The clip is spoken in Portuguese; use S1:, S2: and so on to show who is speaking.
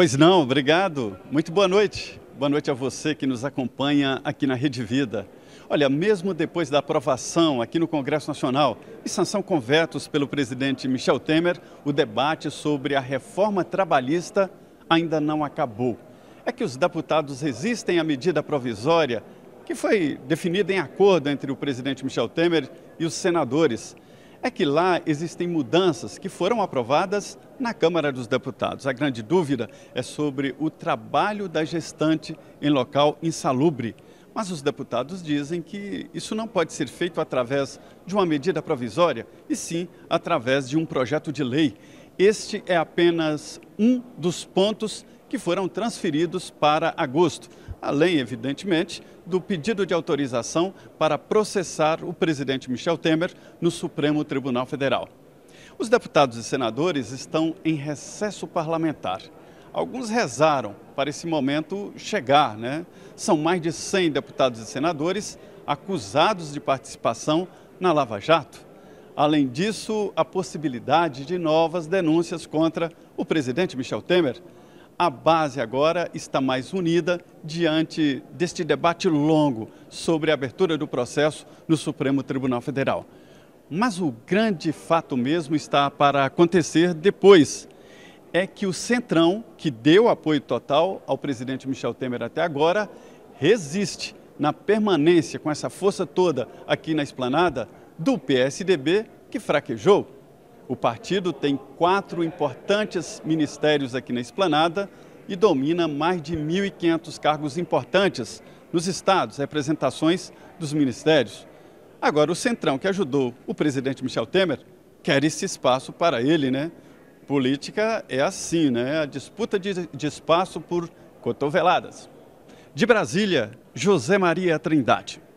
S1: Pois não, obrigado. Muito boa noite. Boa noite a você que nos acompanha aqui na Rede Vida. Olha, mesmo depois da aprovação aqui no Congresso Nacional e sanção com vetos pelo presidente Michel Temer, o debate sobre a reforma trabalhista ainda não acabou. É que os deputados resistem à medida provisória que foi definida em acordo entre o presidente Michel Temer e os senadores é que lá existem mudanças que foram aprovadas na Câmara dos Deputados. A grande dúvida é sobre o trabalho da gestante em local insalubre. Mas os deputados dizem que isso não pode ser feito através de uma medida provisória, e sim através de um projeto de lei. Este é apenas um dos pontos que foram transferidos para agosto, além, evidentemente, do pedido de autorização para processar o presidente Michel Temer no Supremo Tribunal Federal. Os deputados e senadores estão em recesso parlamentar. Alguns rezaram para esse momento chegar, né? São mais de 100 deputados e senadores acusados de participação na Lava Jato. Além disso, a possibilidade de novas denúncias contra o presidente Michel Temer a base agora está mais unida diante deste debate longo sobre a abertura do processo no Supremo Tribunal Federal. Mas o grande fato mesmo está para acontecer depois. É que o Centrão, que deu apoio total ao presidente Michel Temer até agora, resiste na permanência com essa força toda aqui na esplanada do PSDB que fraquejou o partido tem quatro importantes ministérios aqui na esplanada e domina mais de 1.500 cargos importantes nos estados, representações dos ministérios. Agora, o Centrão, que ajudou o presidente Michel Temer, quer esse espaço para ele, né? Política é assim, né? A disputa de, de espaço por cotoveladas. De Brasília, José Maria Trindade.